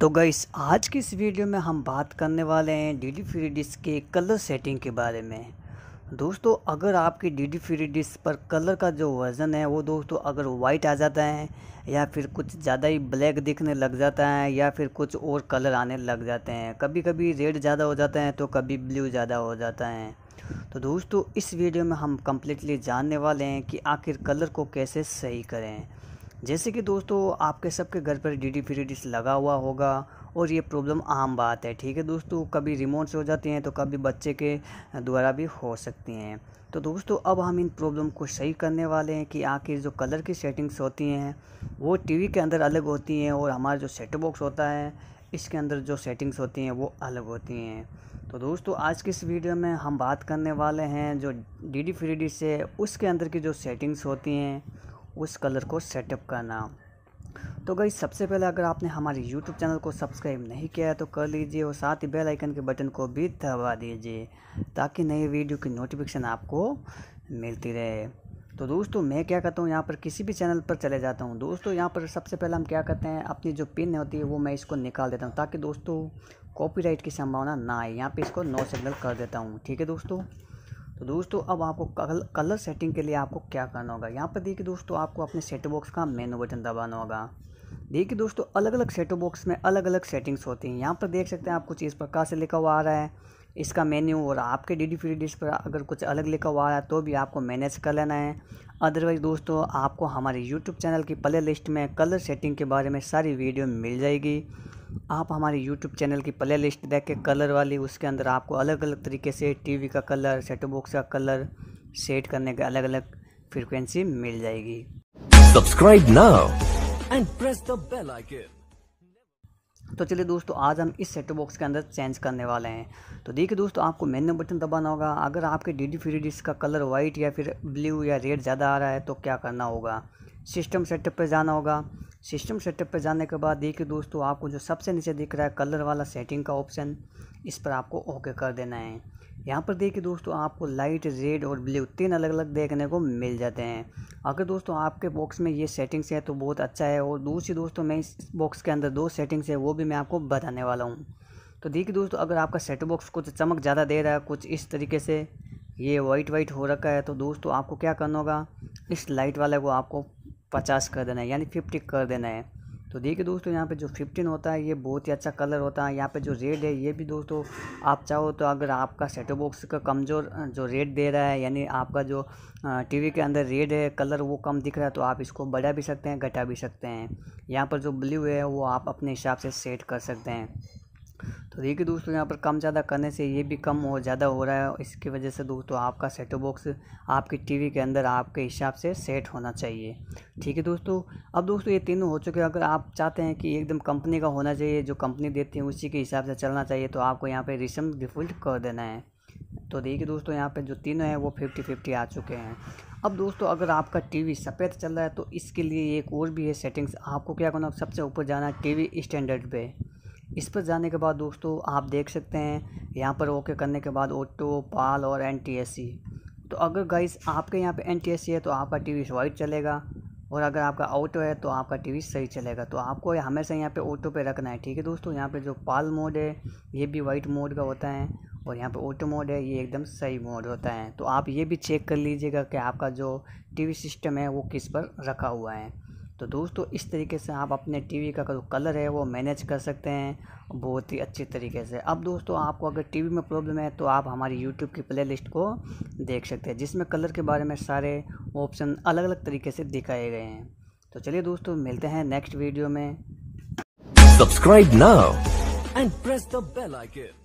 तो गईस आज की इस वीडियो में हम बात करने वाले हैं डी डी फ्री डिस्क के कलर सेटिंग के बारे में दोस्तों अगर आपकी डी डी फ्री डिस्क पर कलर का जो वज़न है वो दोस्तों अगर वाइट आ जाता है या फिर कुछ ज़्यादा ही ब्लैक दिखने लग जाता है या फिर कुछ और कलर आने लग जाते हैं कभी कभी रेड ज़्यादा हो जाता है तो कभी ब्लू ज़्यादा हो जाता है तो दोस्तों इस वीडियो में हम कम्प्लीटली जानने वाले हैं कि आखिर कलर को कैसे सही करें जैसे कि दोस्तों आपके सबके घर पर डी डी डिश लगा हुआ होगा और ये प्रॉब्लम आम बात है ठीक है दोस्तों कभी रिमोट से हो जाती हैं तो कभी बच्चे के द्वारा भी हो सकती हैं तो दोस्तों अब हम इन प्रॉब्लम को सही करने वाले हैं कि आखिर जो कलर की सेटिंग्स होती हैं वो टीवी के अंदर अलग होती हैं और हमारा जो सेट बॉक्स होता है इसके अंदर जो सेटिंग्स होती हैं वो अलग होती हैं तो दोस्तों आज की इस वीडियो में हम बात करने वाले हैं जो डी डी फ्री डिश है उसके अंदर की जो सेटिंग्स होती हैं उस कलर को सेटअप करना तो गई सबसे पहले अगर आपने हमारे YouTube चैनल को सब्सक्राइब नहीं किया है तो कर लीजिए और साथ ही बेल आइकन के बटन को भी दबा दीजिए ताकि नए वीडियो की नोटिफिकेशन आपको मिलती रहे तो दोस्तों मैं क्या करता हूँ यहाँ पर किसी भी चैनल पर चले जाता हूँ दोस्तों यहाँ पर सबसे पहले हम क्या करते हैं अपनी जो पिन होती है वो मैं इसको निकाल देता हूँ ताकि दोस्तों कॉपीराइट की संभावना ना आए यहाँ पे इसको नो सिग्नल कर देता हूँ ठीक है दोस्तों तो दोस्तों अब आपको कलर सेटिंग के लिए आपको क्या करना होगा यहाँ पर देखिए दोस्तों आपको अपने सेट बॉक्स का मेनू बटन दबाना होगा देखिए दोस्तों अलग अलग सेट बॉक्स में अलग अलग सेटिंग्स होती हैं यहाँ पर देख सकते हैं आप कुछ इस प्रकार से लिखा हुआ आ रहा है इसका मेन्यू और आपके डी डी फ्री पर अगर कुछ अलग लिखा हुआ आ रहा है तो भी आपको मैनेज कर लेना है अदरवाइज़ दोस्तों आपको हमारे यूट्यूब चैनल की प्ले लिस्ट में कलर सेटिंग के बारे में सारी वीडियो मिल जाएगी आप हमारे यूट्यूब चैनल की प्ले लिस्ट देख के कलर वाली उसके अंदर आपको अलग अलग तरीके से टीवी का कलर सेट बॉक्स का कलर सेट करने का अलग अलग फ्रिक्वेंसी मिल जाएगी subscribe now and press the bell icon तो चलिए दोस्तों आज हम इस सेट बॉक्स के अंदर चेंज करने वाले हैं तो देखिए दोस्तों आपको मेन्यू बटन दबाना होगा अगर आपके डी डी फ्री का कलर वाइट या फिर ब्लू या रेड ज़्यादा आ रहा है तो क्या करना होगा सिस्टम सेटअप पर जाना होगा सिस्टम सेटअप पर जाने के बाद देखिए दोस्तों आपको जो सबसे नीचे दिख रहा है कलर वाला सेटिंग का ऑप्शन इस पर आपको ओके कर देना है यहाँ पर देखिए दोस्तों आपको लाइट रेड और ब्लू तीन अलग अलग देखने को मिल जाते हैं अगर दोस्तों आपके बॉक्स में ये सेटिंग्स है तो बहुत अच्छा है और दूसरी दोस्तों मैं इस बॉक्स के अंदर दो सेटिंग्स है वो भी मैं आपको बताने वाला हूँ तो देखिए दोस्तों अगर आपका सेट बॉक्स कुछ चमक ज़्यादा दे रहा है कुछ इस तरीके से ये वाइट वाइट हो रखा है तो दोस्तों आपको क्या करना होगा इस लाइट वाले को आपको पचास कर देना है यानी फिफ्टी कर देना है तो देखिए दोस्तों यहाँ पे जो फिफ्टीन होता है ये बहुत ही अच्छा कलर होता है यहाँ पे जो रेड है ये भी दोस्तों आप चाहो तो अगर आपका सेटो बॉक्स का कमज़ोर जो रेड दे रहा है यानी आपका जो टीवी के अंदर रेड है कलर वो कम दिख रहा है तो आप इसको बढ़ा भी सकते हैं घटा भी सकते हैं यहाँ पर जो ब्लू है वो आप अपने हिसाब से सेट कर सकते हैं तो देखिए दोस्तों यहाँ पर कम ज़्यादा करने से ये भी कम और ज़्यादा हो रहा है इसकी वजह से दोस्तों आपका सेटो बॉक्स आपकी टीवी के अंदर आपके हिसाब से सेट होना चाहिए ठीक है दोस्तों अब दोस्तों ये तीनों हो चुके हैं अगर आप चाहते हैं कि एकदम कंपनी का होना चाहिए जो कंपनी देती है उसी के हिसाब से चलना चाहिए तो आपको यहाँ पर रिसम डिफॉल्ट कर देना है तो देखिए दोस्तों यहाँ पर जो तीनों हैं वो फिफ्टी फिफ्टी आ चुके हैं अब दोस्तों अगर आपका टीवी सफ़ेद चल रहा है तो इसके लिए एक और भी है सेटिंग्स आपको क्या करना सबसे ऊपर जाना है टीवी स्टैंडर्ड पे इस पर जाने के बाद दोस्तों आप देख सकते हैं यहाँ पर ओके करने के बाद ऑटो पाल और एन तो अगर गाइस आपके यहाँ पे एन है तो आपका टी वी वाइट चलेगा और अगर आपका ऑटो है तो आपका टीवी सही चलेगा तो आपको हमेशा यहाँ पे ऑटो पे रखना है ठीक है दोस्तों यहाँ पे जो पाल मोड है ये भी वाइट मोड का होता है और यहाँ पे ऑटो मोड है ये एकदम सही मोड होता है तो आप ये भी चेक कर लीजिएगा कि आपका जो टी सिस्टम है वो किस पर रखा हुआ है तो दोस्तों इस तरीके से आप अपने टीवी का जो कलर है वो मैनेज कर सकते हैं बहुत ही अच्छे तरीके से अब दोस्तों आपको अगर टीवी में प्रॉब्लम है तो आप हमारी यूट्यूब की प्लेलिस्ट को देख सकते हैं जिसमें कलर के बारे में सारे ऑप्शन अलग अलग तरीके से दिखाए गए हैं तो चलिए दोस्तों मिलते हैं नेक्स्ट वीडियो में सब्सक्राइब ना and press the bell icon